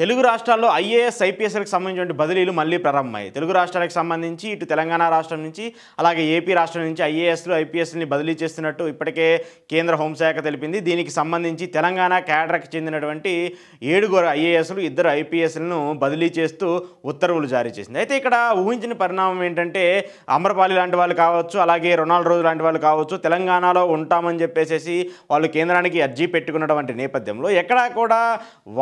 తెలుగు రాష్ట్రాల్లో ఐఏఎస్ ఐపీఎస్లకు సంబంధించిన బదిలీలు మళ్ళీ ప్రారంభమయ్యాయి తెలుగు రాష్ట్రాలకు సంబంధించి ఇటు తెలంగాణ రాష్ట్రం నుంచి అలాగే ఏపీ రాష్ట్రం నుంచి ఐఏఎస్లు ఐపీఎస్ని బదిలీ చేస్తున్నట్టు ఇప్పటికే కేంద్ర హోంశాఖ తెలిపింది దీనికి సంబంధించి తెలంగాణ కేడర్కి చెందినటువంటి ఏడుగురు ఐఏఎస్లు ఇద్దరు ఐపీఎస్లను బదిలీ చేస్తూ ఉత్తర్వులు జారీ చేసింది అయితే ఇక్కడ ఊహించిన పరిణామం ఏంటంటే అమరపాలి లాంటి వాళ్ళు కావచ్చు అలాగే రొనాల్డ్ రోజు లాంటి వాళ్ళు కావచ్చు తెలంగాణలో ఉంటామని చెప్పేసి వాళ్ళు కేంద్రానికి అర్జీ పెట్టుకున్నటువంటి నేపథ్యంలో ఎక్కడా కూడా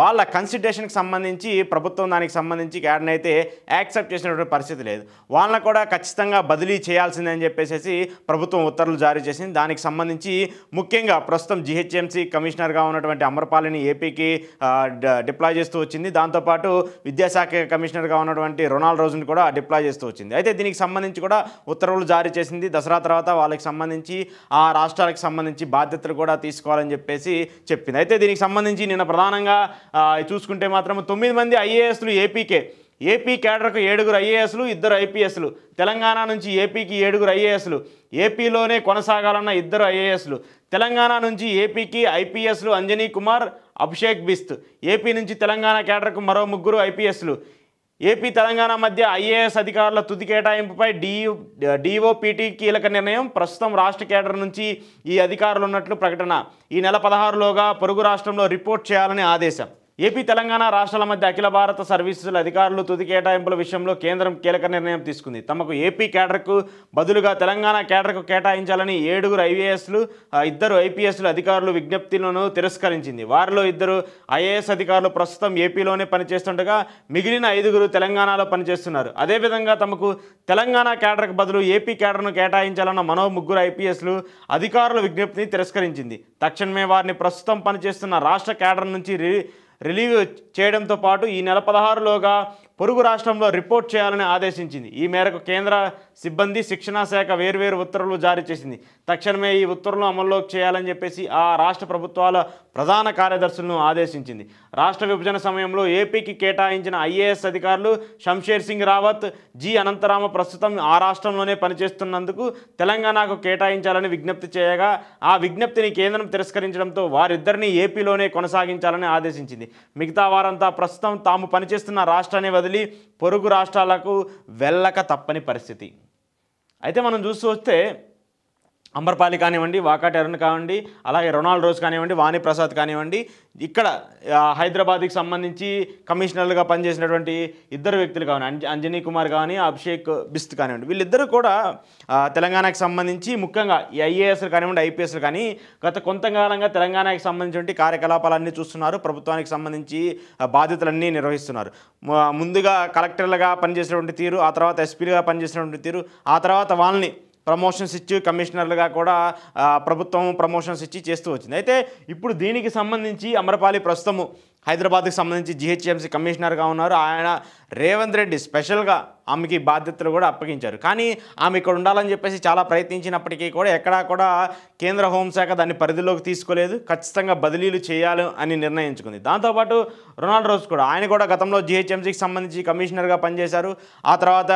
వాళ్ళ కన్సిడరేషన్కి సంబంధించి ప్రభుత్వం దానికి సంబంధించి క్యాడర్ని అయితే యాక్సెప్ట్ చేసినటువంటి పరిస్థితి లేదు వాళ్ళని కూడా ఖచ్చితంగా బదిలీ చేయాల్సిందని చెప్పేసి ప్రభుత్వం ఉత్తర్వులు జారీ చేసింది దానికి సంబంధించి ముఖ్యంగా ప్రస్తుతం జిహెచ్ఎంసీ కమిషనర్గా ఉన్నటువంటి అమరపాలిని ఏపీకి డిప్లాయ్ చేస్తూ వచ్చింది దాంతోపాటు విద్యాశాఖ కమిషనర్గా ఉన్నటువంటి రొనాల్డ్ రోజుని కూడా డిప్లాయ్ చేస్తూ వచ్చింది అయితే దీనికి సంబంధించి కూడా ఉత్తర్వులు జారీ చేసింది దసరా తర్వాత వాళ్ళకి సంబంధించి ఆ రాష్ట్రాలకు సంబంధించి బాధ్యతలు కూడా తీసుకోవాలని చెప్పేసి చెప్పింది అయితే దీనికి సంబంధించి నిన్న ప్రధానంగా చూసుకుంటే మాత్రం మాత్రం తొమ్మిది మంది ఐఏఎస్లు ఏపీకే ఏపీ కేడర్కు ఏడుగురు ఐఏఎస్లు ఇద్దరు ఐపీఎస్లు తెలంగాణ నుంచి ఏపీకి ఏడుగురు ఐఏఎస్లు ఏపీలోనే కొనసాగాలన్న ఇద్దరు ఐఏఎస్లు తెలంగాణ నుంచి ఏపీకి ఐపీఎస్లు అంజనీ కుమార్ అభిషేక్ బిస్త్ ఏపీ నుంచి తెలంగాణ కేడర్కు మరో ముగ్గురు ఐపీఎస్లు ఏపీ తెలంగాణ మధ్య ఐఏఎస్ అధికారుల తుది కేటాయింపుపై డి డిఓపిటి కీలక నిర్ణయం ప్రస్తుతం రాష్ట్ర కేడర్ నుంచి ఈ అధికారులు ఉన్నట్లు ప్రకటన ఈ నెల పదహారులోగా పొరుగు రాష్ట్రంలో రిపోర్ట్ చేయాలని ఆదేశం ఏపీ తెలంగాణ రాష్ట్రాల మధ్య అఖిల భారత సర్వీసుల అధికారులు తుది కేటాయింపుల విషయంలో కేంద్రం కీలక నిర్ణయం తీసుకుంది తమకు ఏపీ కేడర్కు బదులుగా తెలంగాణ కేడర్కు కేటాయించాలని ఏడుగురు ఐఏఎస్లు ఇద్దరు ఐపీఎస్లు అధికారులు విజ్ఞప్తులను తిరస్కరించింది వారిలో ఇద్దరు ఐఏఎస్ అధికారులు ప్రస్తుతం ఏపీలోనే పనిచేస్తుండగా మిగిలిన ఐదుగురు తెలంగాణలో పనిచేస్తున్నారు అదేవిధంగా తమకు తెలంగాణ కేడర్కు బదులు ఏపీ కేడర్ను కేటాయించాలన్న మనో ముగ్గురు ఐపీఎస్లు అధికారుల విజ్ఞప్తిని తిరస్కరించింది తక్షణమే వారిని ప్రస్తుతం పనిచేస్తున్న రాష్ట్ర కేడర్ నుంచి రిలీవ్ చేయడంతో పాటు ఈ నెల పదహారులోగా పొరుగు రాష్ట్రంలో రిపోర్ట్ చేయాలని ఆదేశించింది ఈ మేరకు కేంద్ర సిబ్బంది శిక్షణా శాఖ వేర్వేరు ఉత్తర్వులు జారీ చేసింది తక్షణమే ఈ ఉత్తర్వులను అమల్లోకి చేయాలని చెప్పేసి ఆ రాష్ట్ర ప్రభుత్వాల ప్రధాన కార్యదర్శులను ఆదేశించింది రాష్ట్ర విభజన సమయంలో ఏపీకి కేటాయించిన ఐఏఎస్ అధికారులు షంషేర్ సింగ్ రావత్ జి అనంతరామ ప్రస్తుతం ఆ రాష్ట్రంలోనే పనిచేస్తున్నందుకు తెలంగాణకు కేటాయించాలని విజ్ఞప్తి చేయగా ఆ విజ్ఞప్తిని కేంద్రం తిరస్కరించడంతో వారిద్దరిని ఏపీలోనే కొనసాగించాలని ఆదేశించింది మిగతా వారంతా ప్రస్తుతం తాము పనిచేస్తున్న రాష్ట్రాన్ని వదిలి వదిలి పొరుగు రాష్ట్రాలకు వెళ్ళక తప్పని పరిస్థితి అయితే మనం చూస్తూ వస్తే అంబర్పాలి కానివ్వండి వాకాటి అరుణ్ కానివ్వండి అలాగే రొనాల్డ్ రోజ్ కానివ్వండి వాణిప్రసాద్ కానివ్వండి ఇక్కడ హైదరాబాద్కి సంబంధించి కమిషనర్లుగా పనిచేసినటువంటి ఇద్దరు వ్యక్తులు కానివ్వండి అంజనీ కుమార్ కానీ అభిషేక్ బిస్త్ కానివ్వండి వీళ్ళిద్దరూ కూడా తెలంగాణకు సంబంధించి ముఖ్యంగా ఈ ఐఏఎస్లు కానివ్వండి ఐపీఎస్లు కానీ గత కొంతకాలంగా తెలంగాణకి సంబంధించిన కార్యకలాపాలన్నీ చూస్తున్నారు ప్రభుత్వానికి సంబంధించి బాధ్యతలన్నీ నిర్వహిస్తున్నారు ముందుగా కలెక్టర్లుగా పనిచేసినటువంటి తీరు ఆ తర్వాత ఎస్పీలుగా పనిచేసినటువంటి తీరు ఆ తర్వాత వాళ్ళని ప్రమోషన్స్ ఇచ్చి కమిషనర్లుగా కూడా ప్రభుత్వం ప్రమోషన్స్ ఇచ్చి చేస్తూ వచ్చింది అయితే ఇప్పుడు దీనికి సంబంధించి అమరపాలి ప్రస్తుతము హైదరాబాద్కి సంబంధించి జిహెచ్ఎంసీ కమిషనర్గా ఉన్నారు ఆయన రేవంత్ రెడ్డి స్పెషల్గా ఆమెకి బాధ్యతలు కూడా అప్పగించారు కానీ ఆమె ఇక్కడ ఉండాలని చెప్పేసి చాలా ప్రయత్నించినప్పటికీ కూడా ఎక్కడా కూడా కేంద్ర హోంశాఖ దాన్ని పరిధిలోకి తీసుకోలేదు ఖచ్చితంగా బదిలీలు చేయాలి అని నిర్ణయించుకుంది దాంతోపాటు రొనాల్డ్ రోజ్ కూడా ఆయన కూడా గతంలో జిహెచ్ఎంసీకి సంబంధించి కమిషనర్గా పనిచేశారు ఆ తర్వాత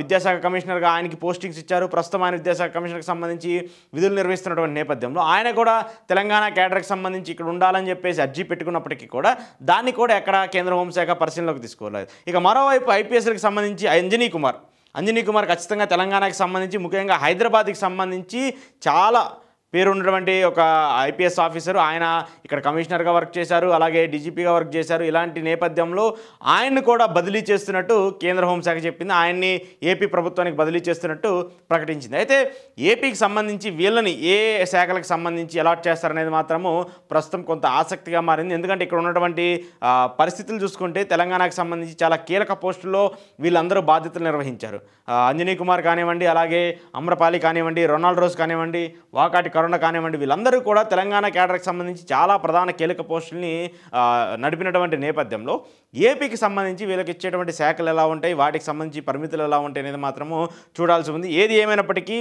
విద్యాశాఖ కమిషనర్గా ఆయనకి పోస్టింగ్స్ ఇచ్చారు ప్రస్తుతం ఆయన విద్యాశాఖ కమిషనర్కి సంబంధించి విధులు నిర్వహిస్తున్నటువంటి నేపథ్యంలో ఆయన కూడా తెలంగాణ కేడర్కి సంబంధించి ఇక్కడ ఉండాలని చెప్పేసి అర్జీ పెట్టుకున్నప్పటికీ కూడా దాన్ని కూడా ఎక్కడ కేంద్ర హోంశాఖ పరిశీలనలోకి తీసుకోలేదు ఇక మరోవైపు ఐపీఎస్లకు సంబంధించి సంబంధించి అంజనీ కుమార్ అంజనీ కుమార్ ఖచ్చితంగా తెలంగాణకి సంబంధించి ముఖ్యంగా హైదరాబాద్కి సంబంధించి చాలా పేరు ఉన్నటువంటి ఒక ఐపీఎస్ ఆఫీసర్ ఆయన ఇక్కడ కమిషనర్గా వర్క్ చేశారు అలాగే డీజీపీగా వర్క్ చేశారు ఇలాంటి నేపథ్యంలో ఆయన్ను కూడా బదిలీ చేస్తున్నట్టు కేంద్ర హోంశాఖ చెప్పింది ఆయన్ని ఏపీ ప్రభుత్వానికి బదిలీ చేస్తున్నట్టు ప్రకటించింది అయితే ఏపీకి సంబంధించి వీళ్ళని ఏ శాఖలకు సంబంధించి అలాట్ చేస్తారనేది మాత్రము ప్రస్తుతం కొంత ఆసక్తిగా మారింది ఎందుకంటే ఇక్కడ ఉన్నటువంటి పరిస్థితులు చూసుకుంటే తెలంగాణకు సంబంధించి చాలా కీలక పోస్టుల్లో వీళ్ళందరూ బాధ్యతలు నిర్వహించారు అంజనీ కుమార్ కానివ్వండి అలాగే అమ్రపాలి కానివ్వండి రొనాల్డ్ రోజ్ కానివ్వండి వాకాటి కరుణ నారాయణ కానివ్వండి వీళ్ళందరూ కూడా తెలంగాణ కేడర్కి సంబంధించి చాలా ప్రధాన కీలక పోస్టుల్ని నడిపినటువంటి నేపథ్యంలో ఏపీకి సంబంధించి వీళ్ళకి ఇచ్చేటువంటి శాఖలు ఎలా ఉంటాయి వాటికి సంబంధించి పరిమితులు ఎలా ఉంటాయి అనేది మాత్రము చూడాల్సి ఉంది ఏది ఏమైనప్పటికీ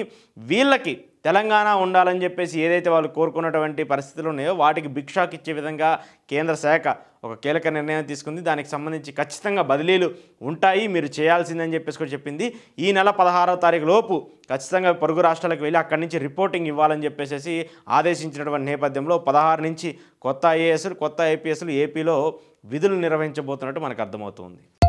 వీళ్ళకి తెలంగాణ ఉండాలని చెప్పేసి ఏదైతే వాళ్ళు కోరుకున్నటువంటి పరిస్థితులు ఉన్నాయో వాటికి బిగ్ ఇచ్చే విధంగా కేంద్ర శాఖ ఒక కీలక నిర్ణయం తీసుకుంది దానికి సంబంధించి ఖచ్చితంగా బదిలీలు ఉంటాయి మీరు చేయాల్సిందని చెప్పేసి కూడా చెప్పింది ఈ నెల పదహారవ తారీఖు లోపు ఖచ్చితంగా పొరుగు రాష్ట్రాలకు వెళ్ళి అక్కడి నుంచి రిపోర్టింగ్ ఇవ్వాలని చెప్పేసి ఆదేశించినటువంటి నేపథ్యంలో పదహారు నుంచి కొత్త ఐఏఎస్లు కొత్త ఐపీఎస్లు ఏపీలో విధులు నిర్వహించబోతున్నట్టు మనకు అర్థమవుతుంది